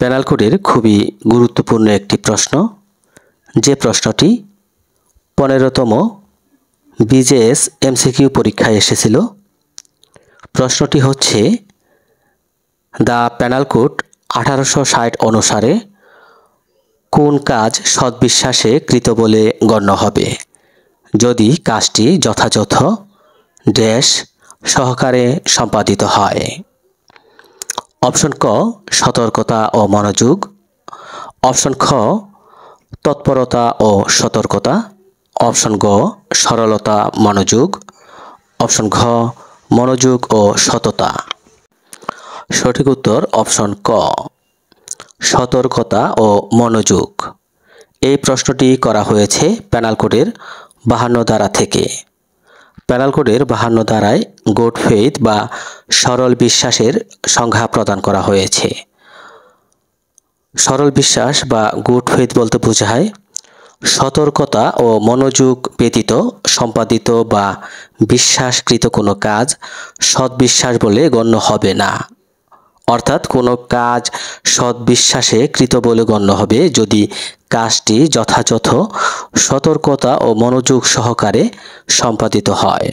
penal কোডের খুবই গুরুত্বপূর্ণ একটি প্রশ্ন যে প্রশ্নটি পনেরোতম বিজেএস এমসিকিউ পরীক্ষায় এসেছিল প্রশ্নটি হচ্ছে দ্য প্যানাল কোড আঠারোশো ষাট অনুসারে কোন কাজ সদ্বিশ্বাসে কৃত বলে গণ্য হবে যদি কাজটি যথাযথ ড্যাশ সহকারে সম্পাদিত হয় অপশন ক সতর্কতা ও মনোযোগ অপশন খ তৎপরতা ও সতর্কতা অপশন গ সরলতা মনোযোগ অপশন ঘ মনোযোগ ও সততা সঠিক উত্তর অপশন ক সতর্কতা ও মনোযোগ এই প্রশ্নটি করা হয়েছে প্যানাল কোডের বাহান্ন ধারা থেকে প্যানাল কোডের বাহান্ন ধারায় গোড ফেইথ বা সরল বিশ্বাসের সংজ্ঞা প্রদান করা হয়েছে সরল বিশ্বাস বা গুড ফেথ বলতে বোঝায় সতর্কতা ও মনোযোগ ব্যতীত সম্পাদিত বা বিশ্বাসকৃত কোনো কাজ সৎ বিশ্বাস বলে গণ্য হবে না অর্থাৎ কোনো কাজ সৎ বিশ্বাসে কৃত বলে গণ্য হবে যদি কাজটি যথাযথ সতর্কতা ও মনোযোগ সহকারে সম্পাদিত হয়